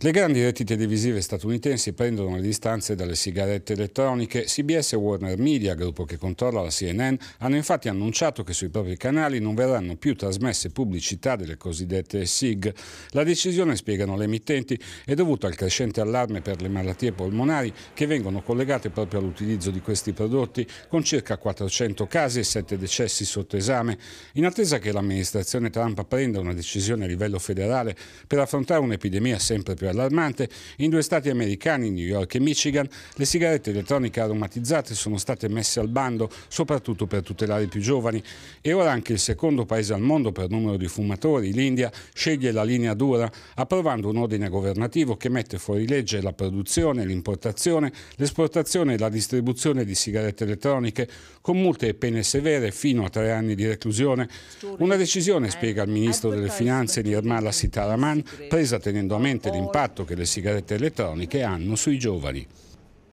Le grandi reti televisive statunitensi prendono le distanze dalle sigarette elettroniche. CBS e Warner Media, gruppo che controlla la CNN, hanno infatti annunciato che sui propri canali non verranno più trasmesse pubblicità delle cosiddette SIG. La decisione, spiegano le emittenti, è dovuta al crescente allarme per le malattie polmonari che vengono collegate proprio all'utilizzo di questi prodotti, con circa 400 casi e 7 decessi sotto esame. In attesa che l'amministrazione Trump prenda una decisione a livello federale per affrontare un'epidemia sempre più allarmante, in due stati americani, New York e Michigan, le sigarette elettroniche aromatizzate sono state messe al bando soprattutto per tutelare i più giovani e ora anche il secondo paese al mondo per numero di fumatori, l'India, sceglie la linea dura approvando un ordine governativo che mette fuori legge la produzione, l'importazione, l'esportazione e la distribuzione di sigarette elettroniche con multe e pene severe fino a tre anni di reclusione. Una decisione, spiega il ministro delle Finanze Nirmala Sitaraman, presa tenendo a mente l'impatto impatto che le sigarette elettroniche hanno sui giovani.